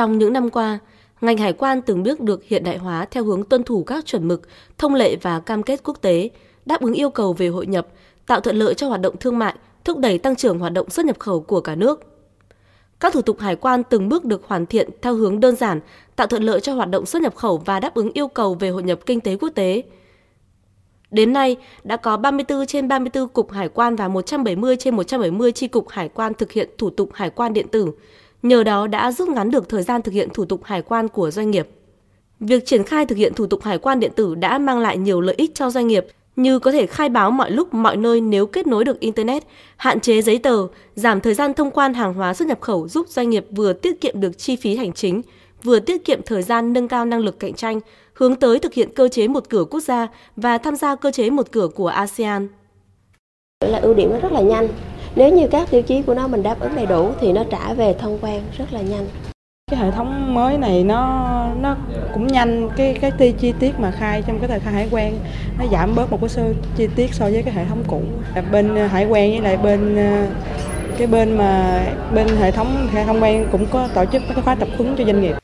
Trong những năm qua, ngành hải quan từng bước được hiện đại hóa theo hướng tuân thủ các chuẩn mực, thông lệ và cam kết quốc tế, đáp ứng yêu cầu về hội nhập, tạo thuận lợi cho hoạt động thương mại, thúc đẩy tăng trưởng hoạt động xuất nhập khẩu của cả nước. Các thủ tục hải quan từng bước được hoàn thiện theo hướng đơn giản, tạo thuận lợi cho hoạt động xuất nhập khẩu và đáp ứng yêu cầu về hội nhập kinh tế quốc tế. Đến nay, đã có 34 trên 34 cục hải quan và 170 trên 170 chi cục hải quan thực hiện thủ tục hải quan điện tử, Nhờ đó đã rút ngắn được thời gian thực hiện thủ tục hải quan của doanh nghiệp. Việc triển khai thực hiện thủ tục hải quan điện tử đã mang lại nhiều lợi ích cho doanh nghiệp như có thể khai báo mọi lúc mọi nơi nếu kết nối được internet, hạn chế giấy tờ, giảm thời gian thông quan hàng hóa xuất nhập khẩu giúp doanh nghiệp vừa tiết kiệm được chi phí hành chính, vừa tiết kiệm thời gian nâng cao năng lực cạnh tranh, hướng tới thực hiện cơ chế một cửa quốc gia và tham gia cơ chế một cửa của ASEAN. Là ưu điểm rất là nhanh, nếu như các tiêu chí của nó mình đáp ứng đầy đủ thì nó trả về thông quan rất là nhanh cái hệ thống mới này nó nó cũng nhanh cái cái ti chi tiết mà khai trong cái tờ khai hải quan nó giảm bớt một cái số chi tiết so với cái hệ thống cũ bên ờ, hải quan với lại bên ờ, cái bên mà bên hệ thống hệ thông quan cũng có tổ chức cái khóa tập huấn cho doanh nghiệp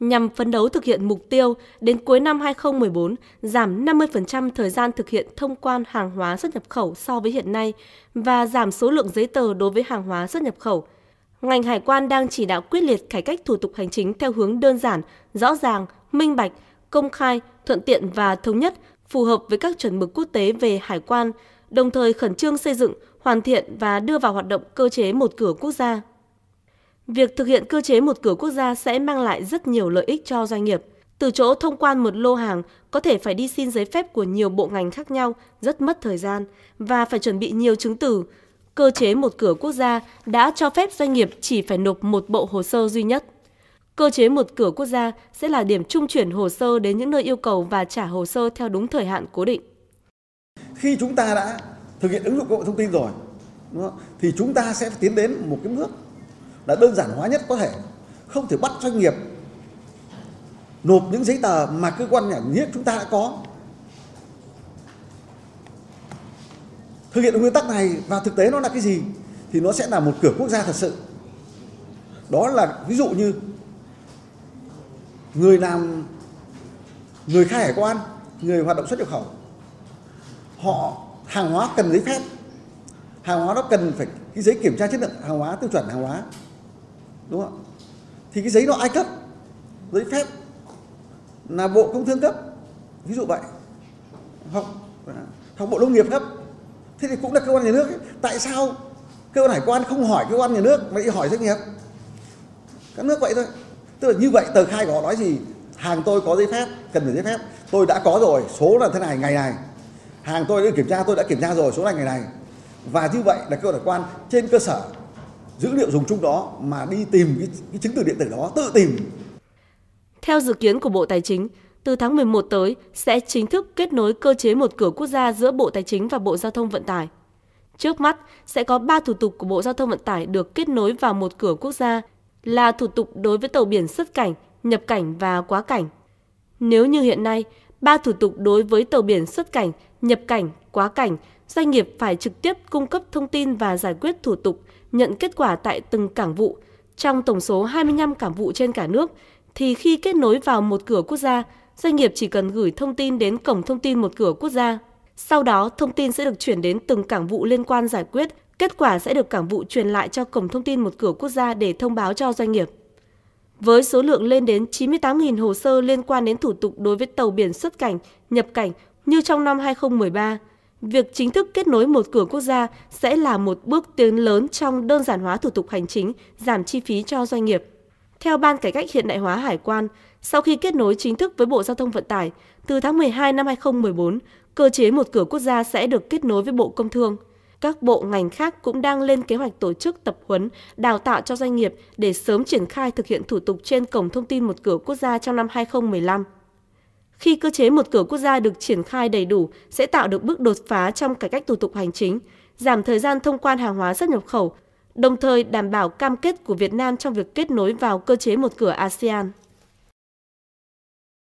nhằm phấn đấu thực hiện mục tiêu đến cuối năm 2014 giảm 50% thời gian thực hiện thông quan hàng hóa xuất nhập khẩu so với hiện nay và giảm số lượng giấy tờ đối với hàng hóa xuất nhập khẩu. Ngành hải quan đang chỉ đạo quyết liệt cải cách thủ tục hành chính theo hướng đơn giản, rõ ràng, minh bạch, công khai, thuận tiện và thống nhất, phù hợp với các chuẩn mực quốc tế về hải quan, đồng thời khẩn trương xây dựng, hoàn thiện và đưa vào hoạt động cơ chế một cửa quốc gia. Việc thực hiện cơ chế một cửa quốc gia sẽ mang lại rất nhiều lợi ích cho doanh nghiệp. Từ chỗ thông quan một lô hàng có thể phải đi xin giấy phép của nhiều bộ ngành khác nhau, rất mất thời gian và phải chuẩn bị nhiều chứng từ. Cơ chế một cửa quốc gia đã cho phép doanh nghiệp chỉ phải nộp một bộ hồ sơ duy nhất. Cơ chế một cửa quốc gia sẽ là điểm trung chuyển hồ sơ đến những nơi yêu cầu và trả hồ sơ theo đúng thời hạn cố định. Khi chúng ta đã thực hiện ứng dụng công nghệ thông tin rồi, thì chúng ta sẽ tiến đến một cái bước là đơn giản hóa nhất có thể không thể bắt doanh nghiệp nộp những giấy tờ mà cơ quan nhà nước chúng ta đã có thực hiện nguyên tắc này và thực tế nó là cái gì thì nó sẽ là một cửa quốc gia thật sự đó là ví dụ như người làm người khai hải quan người hoạt động xuất nhập khẩu họ hàng hóa cần giấy phép hàng hóa nó cần phải cái giấy kiểm tra chất lượng hàng hóa tiêu chuẩn hàng hóa đúng không ạ thì cái giấy đó ai cấp giấy phép là bộ công thương cấp ví dụ vậy hoặc hoặc bộ nông nghiệp cấp thế thì cũng là cơ quan nhà nước ấy. tại sao cơ quan hải quan không hỏi cơ quan nhà nước mà đi hỏi doanh nghiệp các nước vậy thôi tức là như vậy tờ khai của họ nói gì hàng tôi có giấy phép cần phải giấy phép tôi đã có rồi số là thế này ngày này hàng tôi đã kiểm tra tôi đã kiểm tra rồi số này ngày này và như vậy là cơ quan hải quan trên cơ sở dữ liệu dùng chung đó mà đi tìm cái, cái chứng từ điện tử đó tự tìm. Theo dự kiến của Bộ Tài chính, từ tháng 11 tới sẽ chính thức kết nối cơ chế một cửa quốc gia giữa Bộ Tài chính và Bộ Giao thông Vận tải. Trước mắt sẽ có 3 thủ tục của Bộ Giao thông Vận tải được kết nối vào một cửa quốc gia là thủ tục đối với tàu biển xuất cảnh, nhập cảnh và quá cảnh. Nếu như hiện nay, ba thủ tục đối với tàu biển xuất cảnh, nhập cảnh, quá cảnh, doanh nghiệp phải trực tiếp cung cấp thông tin và giải quyết thủ tục nhận kết quả tại từng cảng vụ. Trong tổng số 25 cảng vụ trên cả nước, thì khi kết nối vào một cửa quốc gia, doanh nghiệp chỉ cần gửi thông tin đến cổng thông tin một cửa quốc gia. Sau đó, thông tin sẽ được chuyển đến từng cảng vụ liên quan giải quyết, kết quả sẽ được cảng vụ truyền lại cho cổng thông tin một cửa quốc gia để thông báo cho doanh nghiệp. Với số lượng lên đến 98.000 hồ sơ liên quan đến thủ tục đối với tàu biển xuất cảnh, nhập cảnh như trong năm 2013, Việc chính thức kết nối một cửa quốc gia sẽ là một bước tiến lớn trong đơn giản hóa thủ tục hành chính, giảm chi phí cho doanh nghiệp. Theo Ban Cải cách Hiện đại hóa Hải quan, sau khi kết nối chính thức với Bộ Giao thông Vận tải, từ tháng 12 năm 2014, cơ chế một cửa quốc gia sẽ được kết nối với Bộ Công Thương. Các bộ ngành khác cũng đang lên kế hoạch tổ chức tập huấn, đào tạo cho doanh nghiệp để sớm triển khai thực hiện thủ tục trên cổng thông tin một cửa quốc gia trong năm 2015. Khi cơ chế một cửa quốc gia được triển khai đầy đủ sẽ tạo được bước đột phá trong cải cách thủ tục hành chính, giảm thời gian thông quan hàng hóa xuất nhập khẩu, đồng thời đảm bảo cam kết của Việt Nam trong việc kết nối vào cơ chế một cửa ASEAN.